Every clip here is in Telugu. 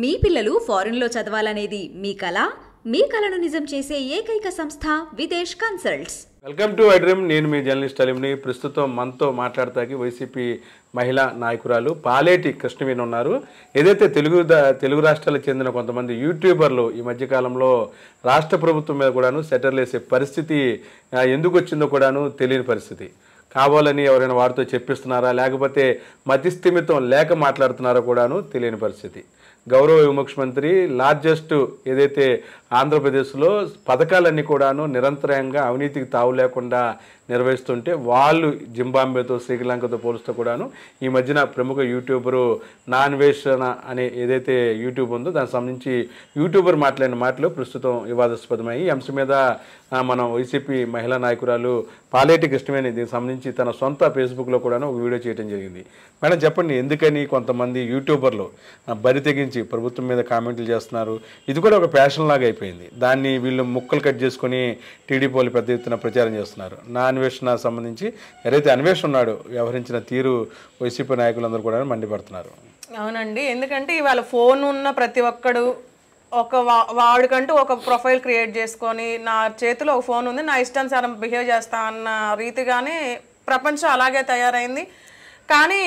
మీ పిల్లలు లో చదవాలనేది మీ కళ మీ కళను నిజం చేసే ఏకైక సంస్థ Videsh consults welcome to iDream నేను మీ జర్నలిస్ట్ అలిమిని ప్రస్తుతం మనతో మాట్లాడతాకి వైసీపీ మహిళా నాయకురాలు పాలేటి కృష్ణవేణి ఉన్నారు ఏదైతే తెలుగు తెలుగు రాష్ట్రాలకు చెందిన కొంతమంది యూట్యూబర్లు ఈ మధ్యకాలంలో రాష్ట్ర ప్రభుత్వం మీద కూడాను సెటర్లు వేసే పరిస్థితి ఎందుకు వచ్చిందో కూడాను తెలియని పరిస్థితి కావాలని ఎవరైనా వారితో చెప్పిస్తున్నారా లేకపోతే మతిస్థిమితం లేక మాట్లాడుతున్నారా కూడాను తెలియని పరిస్థితి గౌరవ విముఖ్యమంత్రి లార్జెస్ట్ ఏదైతే ఆంధ్రప్రదేశ్లో పథకాలన్నీ కూడాను నిరంతరంగా అవినీతికి తావు లేకుండా నిర్వహిస్తుంటే వాళ్ళు జింబాంబేతో శ్రీలంకతో పోలిస్తే కూడాను ఈ మధ్యన ప్రముఖ యూట్యూబరు నాన్వేషణ అనే ఏదైతే యూట్యూబ్ ఉందో దానికి సంబంధించి యూట్యూబర్ మాట్లాడిన మాటలు ప్రస్తుతం వివాదాస్పదమయ్యి ఈ అంశం మీద మనం వైసీపీ మహిళా నాయకురాలు పాలేటి ఇష్టమైన దీనికి సంబంధించి తన సొంత ఫేస్బుక్లో కూడాను ఒక వీడియో చేయడం జరిగింది మేడం చెప్పండి ఎందుకని కొంతమంది యూట్యూబర్లు బరి తెగించి ప్రభుత్వం మీద కామెంట్లు చేస్తున్నారు ఇది కూడా ఒక ప్యాషన్ లాగా అయిపోయింది అయిపోయింది దాన్ని వీళ్ళు ముక్కలు కట్ చేసుకుని టీడీపీ వాళ్ళు పెద్ద ఎత్తున ప్రచారం చేస్తున్నారు నా అన్వేషణ సంబంధించి ఎవరైతే అన్వేషణ ఉన్నాడో వ్యవహరించిన తీరు వైసీపీ నాయకులందరూ కూడా మండిపడుతున్నారు అవునండి ఎందుకంటే ఇవాళ ఫోన్ ఉన్న ప్రతి ఒక్కడు ఒక వాడికంటూ ఒక ప్రొఫైల్ క్రియేట్ చేసుకొని నా చేతిలో ఒక ఫోన్ ఉంది నా ఇష్టానుసారం బిహేవ్ చేస్తా అన్న రీతిగానే ప్రపంచం అలాగే తయారైంది కానీ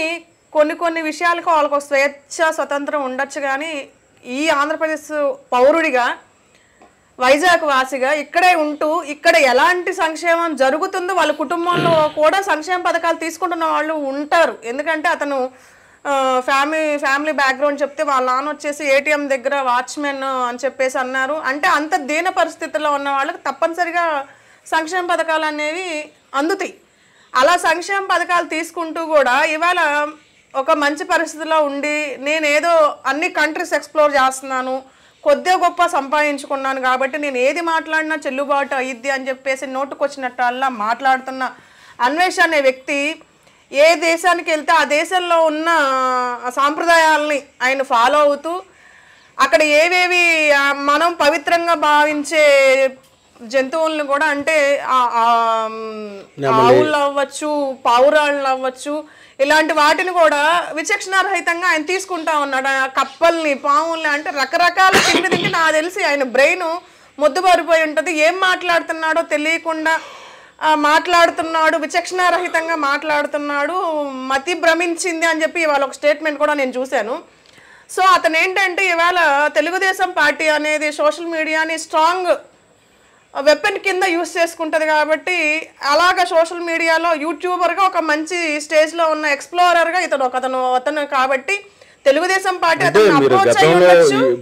కొన్ని కొన్ని విషయాలకు వాళ్ళకు స్వేచ్ఛ స్వతంత్రం ఉండొచ్చు కానీ ఈ ఆంధ్రప్రదేశ్ పౌరుడిగా వైజాగ్ వాసిగా ఇక్కడే ఉంటూ ఇక్కడ ఎలాంటి సంక్షేమం జరుగుతుందో వాళ్ళ కుటుంబంలో కూడా సంక్షేమ పథకాలు తీసుకుంటున్న వాళ్ళు ఉంటారు ఎందుకంటే అతను ఫ్యామిలీ ఫ్యామిలీ బ్యాక్గ్రౌండ్ చెప్తే వాళ్ళ నాన్న వచ్చేసి ఏటీఎం దగ్గర వాచ్మెన్ అని చెప్పేసి అన్నారు అంటే అంత దీన పరిస్థితుల్లో ఉన్న వాళ్ళకి తప్పనిసరిగా సంక్షేమ పథకాలు అనేవి అందుతాయి అలా సంక్షేమ పథకాలు తీసుకుంటూ కూడా ఇవాళ ఒక మంచి పరిస్థితిలో ఉండి నేనేదో అన్ని కంట్రీస్ ఎక్స్ప్లోర్ చేస్తున్నాను కొద్దిగా గొప్ప సంపాదించుకున్నాను కాబట్టి నేను ఏది మాట్లాడినా చెల్లుబాటు అయ్యిద్ది అని చెప్పేసి నోటుకొచ్చినట్టల్లా మాట్లాడుతున్న అన్వేష్ అనే వ్యక్తి ఏ దేశానికి వెళ్తే ఆ దేశంలో ఉన్న సాంప్రదాయాలని ఆయన ఫాలో అవుతూ అక్కడ ఏవేవి మనం పవిత్రంగా భావించే జంతువులను కూడా అంటే ఆవులు అవ్వచ్చు పావురాళ్ళు అవ్వచ్చు ఇలాంటి వాటిని కూడా విచక్షణారహితంగా ఆయన తీసుకుంటా ఉన్నాడు కప్పల్ని పాముల్ని అంటే రకరకాల తిండి తిండి నాకు తెలిసి ఆయన బ్రెయిన్ మొద్దుబారిపోయి ఉంటుంది ఏం మాట్లాడుతున్నాడో తెలియకుండా మాట్లాడుతున్నాడు విచక్షణారహితంగా మాట్లాడుతున్నాడు మతి భ్రమించింది అని చెప్పి ఇవాళ ఒక స్టేట్మెంట్ కూడా నేను చూశాను సో అతను ఏంటంటే ఇవాళ తెలుగుదేశం పార్టీ అనేది సోషల్ మీడియాని స్ట్రాంగ్ వెపన్ కింద యూస్ చేసుకుంటుంది కాబట్టి అలాగ సోషల్ మీడియాలో యూట్యూబర్గా ఒక మంచి స్టేజ్లో ఉన్న ఎక్స్ప్లోరర్గా ఇతడు ఒక అతను అతను కాబట్టి తెలుగుదేశం పార్టీ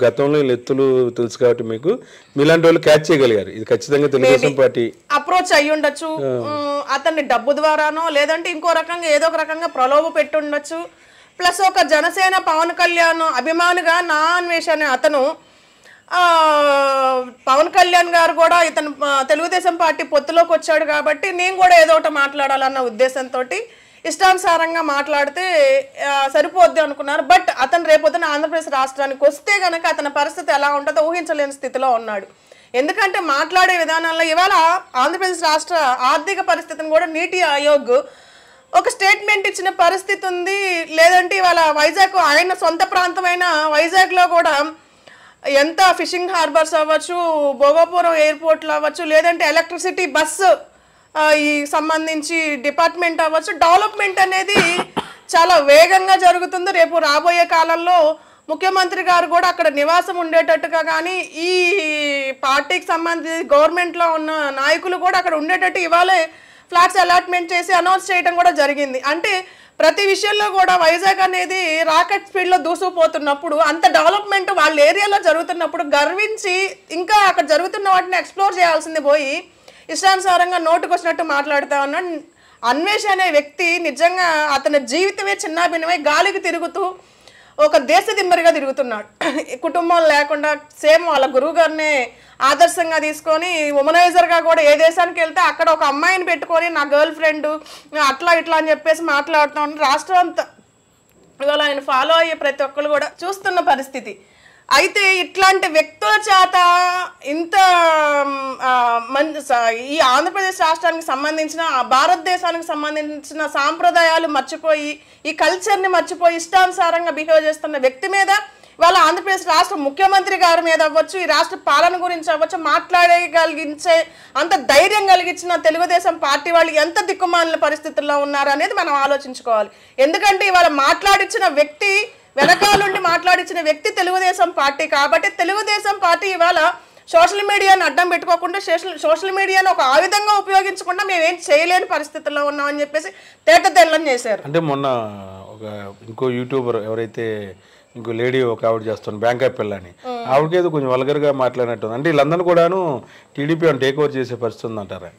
గతంలో ఎత్తులు తెలుసు కాబట్టి మీకు మీలాంటి వాళ్ళు క్యాచ్ చేయగలిగారు ఇది ఖచ్చితంగా తెలుగుదేశం పార్టీ అప్రోచ్ అయ్యి ఉండొచ్చు అతన్ని డబ్బు ద్వారానో లేదంటే ఇంకో రకంగా ఏదో ఒక రకంగా ప్రలోభ పెట్టి ఉండొచ్చు ప్లస్ ఒక జనసేన పవన్ కళ్యాణ్ అభిమానిగా నా అన్వేషణ అతను పవన్ కళ్యాణ్ గారు కూడా ఇతను తెలుగుదేశం పార్టీ పొత్తులోకి వచ్చాడు కాబట్టి నేను కూడా ఏదో ఒకటి మాట్లాడాలన్న ఉద్దేశంతో ఇష్టానుసారంగా మాట్లాడితే సరిపోద్ది అనుకున్నారు బట్ అతను రేపొద్దున ఆంధ్రప్రదేశ్ రాష్ట్రానికి వస్తే కనుక అతని పరిస్థితి ఎలా ఉంటుందో ఊహించలేని స్థితిలో ఉన్నాడు ఎందుకంటే మాట్లాడే విధానాల్లో ఇవాళ ఆంధ్రప్రదేశ్ రాష్ట్ర ఆర్థిక పరిస్థితిని కూడా నీటి ఆయోగ్ ఒక స్టేట్మెంట్ ఇచ్చిన పరిస్థితి ఉంది లేదంటే ఇవాళ వైజాగ్ ఆయన సొంత ప్రాంతమైన వైజాగ్లో కూడా ఎంత ఫిషింగ్ హార్బర్స్ అవ్వచ్చు భోగాపురం ఎయిర్పోర్ట్లు అవ్వచ్చు లేదంటే ఎలక్ట్రిసిటీ బస్సు ఈ సంబంధించి డిపార్ట్మెంట్ అవ్వచ్చు డెవలప్మెంట్ అనేది చాలా వేగంగా జరుగుతుంది రేపు రాబోయే కాలంలో ముఖ్యమంత్రి గారు కూడా అక్కడ నివాసం ఉండేటట్టుగా కానీ ఈ పార్టీకి సంబంధించి గవర్నమెంట్లో ఉన్న నాయకులు కూడా అక్కడ ఉండేటట్టు ఇవాళ ఫ్లాట్స్ అలాట్మెంట్ చేసి అనౌన్స్ చేయడం కూడా జరిగింది అంటే ప్రతి విషయంలో కూడా వైజాగ్ అనేది రాకెట్ స్పీడ్లో దూసుకుపోతున్నప్పుడు అంత డెవలప్మెంట్ వాళ్ళ ఏరియాలో జరుగుతున్నప్పుడు గర్వించి ఇంకా అక్కడ జరుగుతున్న వాటిని ఎక్స్ప్లోర్ చేయాల్సింది పోయి ఇష్టానుసారంగా నోటుకు వచ్చినట్టు మాట్లాడుతా ఉన్నాడు అన్వేష్ అనే వ్యక్తి నిజంగా అతని జీవితమే చిన్నాభిన్నమై గాలికి తిరుగుతూ ఒక దేశ దిమ్మరిగా తిరుగుతున్నాడు కుటుంబం లేకుండా సేమ్ వాళ్ళ గురువు గారిని ఆదర్శంగా తీసుకొని ఉమనైజర్గా కూడా ఏ దేశానికి వెళ్తే అక్కడ ఒక అమ్మాయిని పెట్టుకొని నా గర్ల్ ఫ్రెండ్ అట్లా ఇట్లా అని చెప్పేసి మాట్లాడుతూ రాష్ట్రం అంతా ఇవాళ ఆయన ఫాలో అయ్యే ప్రతి ఒక్కరు కూడా చూస్తున్న పరిస్థితి అయితే ఇట్లాంటి వ్యక్తుల చేత ఇంత మంది ఈ ఆంధ్రప్రదేశ్ రాష్ట్రానికి సంబంధించిన భారతదేశానికి సంబంధించిన సాంప్రదాయాలు మర్చిపోయి ఈ కల్చర్ని మర్చిపోయి ఇష్టానుసారంగా బిహేవ్ చేస్తున్న వ్యక్తి మీద వాళ్ళ ఆంధ్రప్రదేశ్ రాష్ట్ర ముఖ్యమంత్రి గారి మీద అవ్వచ్చు ఈ రాష్ట్ర పాలన గురించి అవ్వచ్చు మాట్లాడగలిగించే అంత ధైర్యం కలిగించిన తెలుగుదేశం పార్టీ వాళ్ళు ఎంత దిక్కుమాలిన పరిస్థితుల్లో ఉన్నారు అనేది మనం ఆలోచించుకోవాలి ఎందుకంటే ఇవాళ మాట్లాడించిన వ్యక్తి వెనకాలండి మాట్లాడించిన వ్యక్తి తెలుగుదేశం పార్టీ కాబట్టి తెలుగుదేశం పార్టీ ఇవాళ సోషల్ మీడియాను అడ్డం పెట్టుకోకుండా సోషల్ సోషల్ మీడియాను ఒక ఆ విధంగా ఉపయోగించకుండా మేమేం చేయలేని పరిస్థితుల్లో ఉన్నామని చెప్పేసి తేట తెల్లం చేశారు అంటే మొన్న ఒక ఇంకో యూట్యూబర్ ఎవరైతే ఇంకో లేడీ ఒక ఆవిడ చేస్తుంది బ్యాంకాక్ పిల్లని అని ఆవిడకేదో కొంచెం వల్గర్గా మాట్లాడినట్టు అంటే వీళ్ళందరూ కూడాను టీడీపీ టేక్ ఓవర్ చేసే పరిస్థితి ఉందంటారా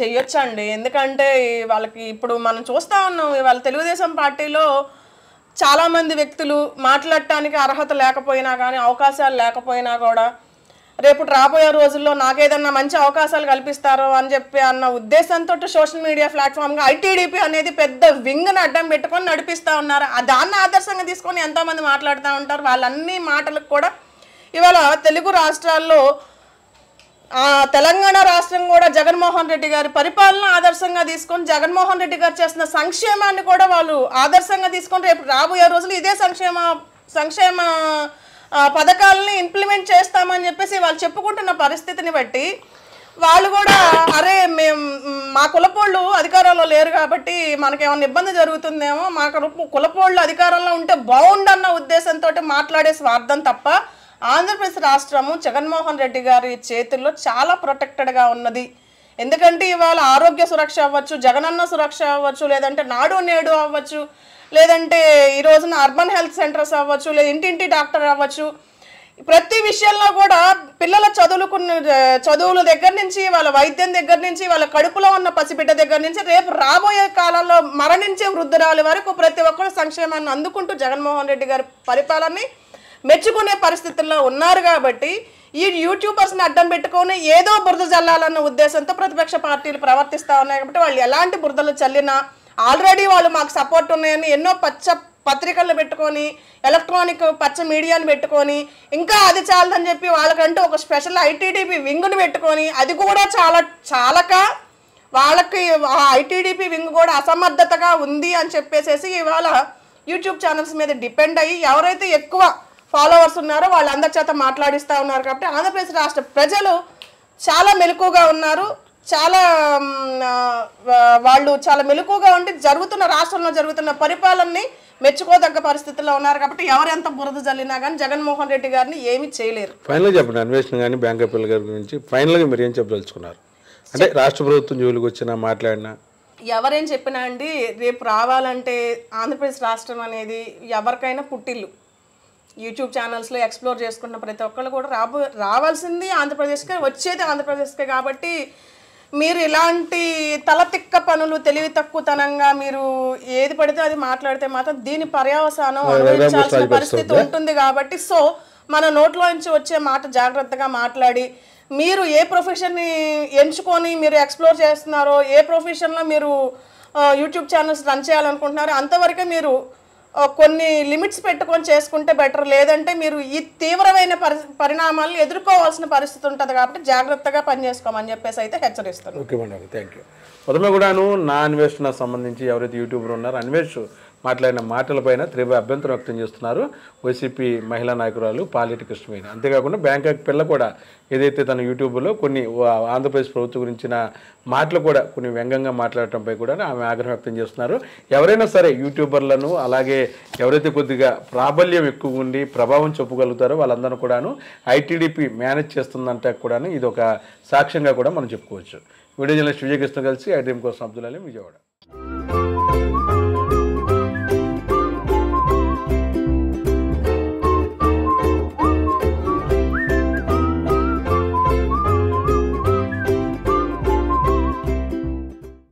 చెయ్యొచ్చండి ఎందుకంటే వాళ్ళకి ఇప్పుడు మనం చూస్తూ ఉన్నాం ఇవాళ తెలుగుదేశం పార్టీలో చాలామంది వ్యక్తులు మాట్లాడటానికి అర్హత లేకపోయినా కానీ అవకాశాలు లేకపోయినా కూడా రేపు రాబోయే రోజుల్లో నాకేదన్నా మంచి అవకాశాలు కల్పిస్తారో అని చెప్పి అన్న ఉద్దేశంతో సోషల్ మీడియా ప్లాట్ఫామ్గా ఐటీడీపీ అనేది పెద్ద వింగ్ని అడ్డం పెట్టుకొని నడిపిస్తూ ఉన్నారు దాన్ని ఆదర్శంగా తీసుకొని ఎంతోమంది మాట్లాడుతూ ఉంటారు వాళ్ళన్ని మాటలకు కూడా ఇవాళ తెలుగు రాష్ట్రాల్లో తెలంగాణ రాష్ట్రం కూడా జగన్మోహన్ రెడ్డి గారి పరిపాలన ఆదర్శంగా తీసుకొని జగన్మోహన్ రెడ్డి గారు చేసిన సంక్షేమాన్ని కూడా వాళ్ళు ఆదర్శంగా తీసుకొని రేపు రాబోయే రోజులు ఇదే సంక్షేమ సంక్షేమ పథకాలని ఇంప్లిమెంట్ చేస్తామని చెప్పేసి వాళ్ళు చెప్పుకుంటున్న పరిస్థితిని బట్టి వాళ్ళు కూడా అరే మేము మా కులపోళ్ళు అధికారంలో లేరు కాబట్టి మనకేమైనా ఇబ్బంది జరుగుతుందేమో మా కులపోళ్ళు అధికారంలో ఉంటే బాగుండన్న ఉద్దేశంతో మాట్లాడే స్వార్థం తప్ప ఆంధ్రప్రదేశ్ రాష్ట్రము జగన్మోహన్ రెడ్డి గారి చేతుల్లో చాలా ప్రొటెక్టెడ్గా ఉన్నది ఎందుకంటే ఇవాళ ఆరోగ్య సురక్ష అవ్వచ్చు జగనన్న సురక్ష అవ్వచ్చు లేదంటే నాడు నేడు అవ్వచ్చు లేదంటే ఈ రోజున అర్బన్ హెల్త్ సెంటర్స్ అవ్వచ్చు లేదా ఇంటింటి డాక్టర్ అవ్వచ్చు ప్రతి విషయంలో కూడా పిల్లల చదువులుకున్న చదువుల దగ్గర నుంచి వాళ్ళ వైద్యం దగ్గర నుంచి వాళ్ళ కడుపులో ఉన్న పసిబిడ్డ దగ్గర నుంచి రేపు రాబోయే కాలంలో మరణించే వృద్ధురాలి వరకు ప్రతి ఒక్కరు సంక్షేమాన్ని అందుకుంటూ జగన్మోహన్ రెడ్డి గారి పరిపాలనని మెచ్చుకునే పరిస్థితుల్లో ఉన్నారు కాబట్టి ఈ యూట్యూబర్స్ని అడ్డం పెట్టుకొని ఏదో బురద చల్లాలన్న ఉద్దేశంతో ప్రతిపక్ష పార్టీలు ప్రవర్తిస్తూ ఉన్నాయి కాబట్టి వాళ్ళు ఎలాంటి బురదలు చల్లినా ఆల్రెడీ వాళ్ళు మాకు సపోర్ట్ ఉన్నాయని ఎన్నో పచ్చ పత్రికలు పెట్టుకొని ఎలక్ట్రానిక్ పచ్చ మీడియాను పెట్టుకొని ఇంకా అది చాలదని చెప్పి వాళ్ళకంటూ ఒక స్పెషల్ ఐటీడీపీ వింగ్ను పెట్టుకొని అది కూడా చాలా చాలక వాళ్ళకి ఐటీడీపీ వింగ్ కూడా అసమర్థతగా ఉంది అని చెప్పేసేసి ఇవాళ యూట్యూబ్ ఛానల్స్ మీద డిపెండ్ అయ్యి ఎవరైతే ఎక్కువ ఫాలోవర్స్ ఉన్నారో వాళ్ళందరి చేత మాట్లాడిస్తూ ఉన్నారు కాబట్టి ఆంధ్రప్రదేశ్ రాష్ట్ర ప్రజలు చాలా మెలకుగా ఉన్నారు చాలా వాళ్ళు చాలా మెలకుగా ఉండి జరుగుతున్న రాష్ట్రంలో జరుగుతున్న పరిపాలనని మెచ్చుకోదగ్గ పరిస్థితుల్లో ఉన్నారు కాబట్టి ఎవరెంత బురద జల్లినా కానీ జగన్మోహన్ రెడ్డి గారిని ఏమీ చేయలేరు ఫైనల్గా చెప్పండి అన్వేషణ కానీ బ్యాంక్ ఆఫ్ గారి గురించి ఫైనల్గా మీరు ఏం చెప్పదలుచుకున్నారు అంటే రాష్ట్ర ప్రభుత్వం జోలికి వచ్చినా మాట్లాడినా ఎవరేం చెప్పినా అండి రేపు రావాలంటే ఆంధ్రప్రదేశ్ రాష్ట్రం అనేది ఎవరికైనా పుట్టిల్లు యూట్యూబ్ ఛానల్స్లో ఎక్స్ప్లోర్ చేసుకున్న ప్రతి ఒక్కళ్ళు కూడా రాబో రావాల్సింది ఆంధ్రప్రదేశ్కే వచ్చేది ఆంధ్రప్రదేశ్కే కాబట్టి మీరు ఇలాంటి తల తిక్క పనులు తెలివి తక్కువతనంగా మీరు ఏది పడితే అది మాట్లాడితే మాత్రం దీని పర్యవసానం అనుభవించాల్సిన పరిస్థితి ఉంటుంది కాబట్టి సో మన నోట్లో నుంచి వచ్చే మాట జాగ్రత్తగా మాట్లాడి మీరు ఏ ప్రొఫెషన్ని ఎంచుకొని మీరు ఎక్స్ప్లోర్ చేస్తున్నారో ఏ ప్రొఫెషన్లో మీరు యూట్యూబ్ ఛానల్స్ రన్ చేయాలనుకుంటున్నారో అంతవరకే మీరు కొన్ని లిమిట్స్ పెట్టుకొని చేసుకుంటే బెటర్ లేదంటే మీరు ఈ తీవ్రమైన పరి పరిణామాలను ఎదుర్కోవాల్సిన పరిస్థితి ఉంటుంది కాబట్టి జాగ్రత్తగా పనిచేసుకోమని చెప్పేసి అయితే హెచ్చరిస్తాను ఓకే మేడం థ్యాంక్ యూ మొదలు కూడాను నా అన్వేషణ సంబంధించి ఎవరైతే యూట్యూబర్ ఉన్నారో అన్వేషణ మాట్లాడిన మాటలపైన తీవ్ర అభ్యంతరం వ్యక్తం చేస్తున్నారు వైసీపీ మహిళా నాయకురాలు పాలిటి కృష్ణవేణి అంతేకాకుండా బ్యాంకాక్ పిల్ల కూడా ఏదైతే తన యూట్యూబ్లో కొన్ని ఆంధ్రప్రదేశ్ ప్రభుత్వం గురించిన మాటలు కూడా కొన్ని వ్యంగ్యంగా మాట్లాడటంపై కూడా ఆమె ఆగ్రహం వ్యక్తం చేస్తున్నారు ఎవరైనా సరే యూట్యూబర్లను అలాగే ఎవరైతే కొద్దిగా ప్రాబల్యం ఎక్కువ ఉండి ప్రభావం చెప్పగలుగుతారో వాళ్ళందరూ కూడాను ఐటీడీపీ మేనేజ్ చేస్తుందంట కూడాను ఇది ఒక సాక్ష్యంగా కూడా మనం చెప్పుకోవచ్చు వీడియో జర్నలిస్ట్ విజయకృష్ణ కలిసి ఐటీఎం కోసం అబ్దుల్ అలీం విజయవాడ